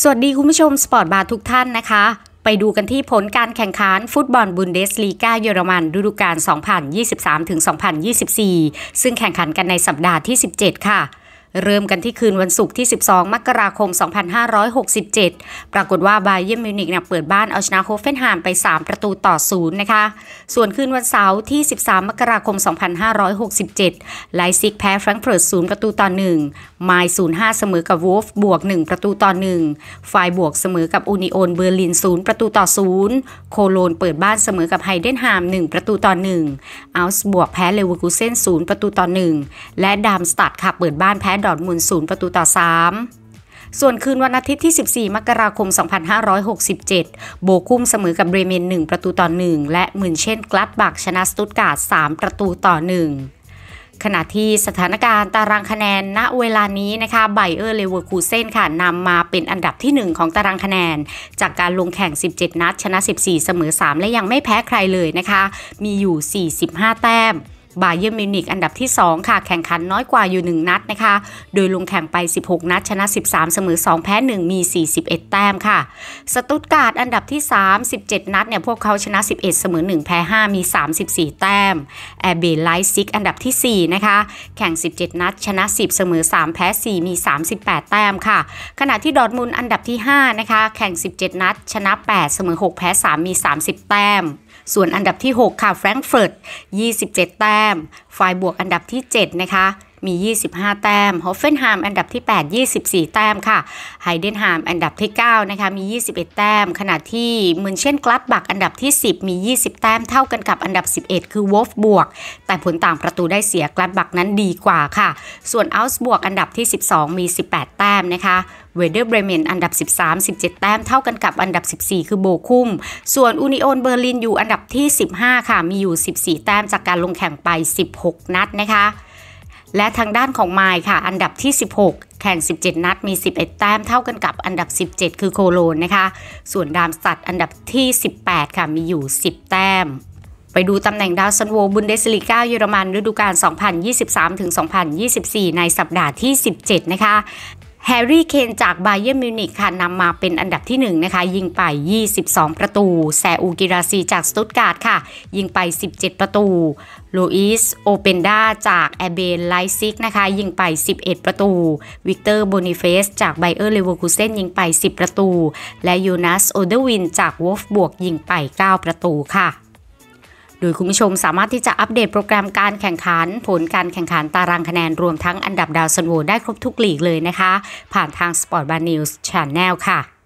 สวัสดีคุณผู้ชม สปอร์ตบาร์ทุกท่านนะคะ ไปดูกันที่ผลการแข่งขันฟุตบอล บุนเดสลีกาเยอรมันฤดูกาล 2023-2024 ซึ่งแข่งขันกันในสัปดาห์ที่ 17 ค่ะเริ่มกันที่คืนวันศุกร์ที่ 12 มกราคม 2567 ปรากฏว่าบาเยิร์นมิวนิกเปิดบ้านเอาชนะโฮเฟนไฮม์ไป 3 ประตูต่อศูนย์นะคะ ส่วนคืนวันเสาร์ที่ 13 มกราคม 2567 ไลซิกแพ้แฟรงเฟิร์ต 0 ประตูต่อ 1 มา์05 เสมอกับวูฟบวก 1 ประตูต่อ1ฝ่ายบวกเสมอ กับอูนิโอนเบอร์ลิน 0 ประตูต่อ 0 โคโลนเปิดบ้านเสมอ กับไฮเดนไฮม์1ประตูต่อ 1อัลส์บวกแพ้เลเวอร์คูเซ่น 0 ประตูต่อ 1 และดามสตัดค่ะเปิดบ้านแพ้ดอดทมุนศูนย์ประตูต่อ 3 ส่วนคืนวันอาทิตย์ที่ 14 มกราคม 2567 โบกุ้มเสมอกับเบรเมน 1 ประตูต่อ 1 และมืนเช่นกลัดบักชนะสตุตการ์ด3ประตูต่อ 1 ขณะที่สถานการณ์ตารางคะแนนณเวลานี้นะคะไบเออร์เลเวอร์คูเซนค่ะนำมาเป็นอันดับที่ 1 ของตารางคะแนน จากการลงแข่ง 17 นัดชนะ 14 เสมอ 3 และยังไม่แพ้ใครเลยนะคะ มีอยู่ 45 แต้มบาเยอร์มิวนิกอันดับที่2ค่ะแข่งขันน้อยกว่าอยู่ 1 นัดนะคะ โดยลงแข่งไป 16 นัด ชนะ 13เสมอ2 แพ้ 1 มี 41 แต้มค่ะสตุตการ์ดอันดับที่ 3 17 นัดเนี่ยพวกเขาชนะ11เสมอ1 แพ้ 5 มี 34 แต้มแอร์เบลไลซิกอันดับที่ 4 นะคะ แข่ง 17 นัดชนะ 10เสมอ3 แพ้ 4 มี 38 แต้มค่ะ ขณะที่ดอทมุลอันดับที่5นะคะแข่ง 17 นัด ชนะ8เสมอ6 แพ้ 3มี 30 แต้มส่วนอันดับที่ 6 ค่ะแฟรงก์เฟิร์ต27 แต้มฝ่ายบวกอันดับที่ 7 นะคะมี 25 แต้มฮอฟเฟนไฮม์อันดับที่ 8 24 แต้มค่ะ ไฮเดนไฮม์อันดับที่ 9 นะคะ มี 21 แต้ม ขณะที่เหมือนเช่นกลัดบัก อันดับที่ 10 มี 20 แต้ม เท่ากันกับอันดับ 11 คือวอฟบวก แต่ผลต่างประตูได้เสีย กลัดบักนั้นดีกว่าค่ะ ส่วนอัลส์บวก อันดับที่ 12 มี 18 แต้มนะคะ เวเดอร์เบรเมนอันดับ 13 17 แต้ม เท่ากันกับอันดับ 14 คือ โบคุมส่วนอูนิโอนเบอร์ลินอยู่อันดับที่15 ค่ะมีอยู่ 14 แต้ม จากการลงแข่งไป 16 นัดนะคะและทางด้านของไมค์ค่ะอันดับที่ 16 แข่ง 17 นัดมี 11 แต้มเท่ากันกับอันดับ 17 คือโคโลนนะคะส่วนดามสตั์อันดับที่ 18 ค่ะมีอยู่ 10 แต้ม ไปดูตำแหน่งดาวซันโวบุนเดสลิก้าเยอรมันฤดูกาล 2023-2024 ในสัปดาห์ที่ 17 นะคะแฮร์รี่ เคน จากไบเยอร์มิวนิกค่ะ นำมาเป็นอันดับที่1นะคะ ยิงไป 22 ประตู แซอูกิราซี จากสตุตการ์ดค่ะ ยิงไป 17 ประตูลูอิสโอเปนดาจากแอเบนไลซิกนะคะ ยิงไป 11 ประตู วิกเตอร์ โบนิเฟส จากไบเออร์เลเวอร์คูเซนยิงไป 10 ประตู และยูนัส โอเดวิน จากวอฟบวกยิงไป 9 ประตูค่ะโดยคุณผู้ชมสามารถที่จะอัปเดตโปรแกรมการแข่งขันผลการแข่งขันตารางคะแนน รวมทั้งอันดับดาวสันโวได้ครบทุกหลีกเลยนะคะ ผ่านทาง Sport b a n News Channel ค่ะ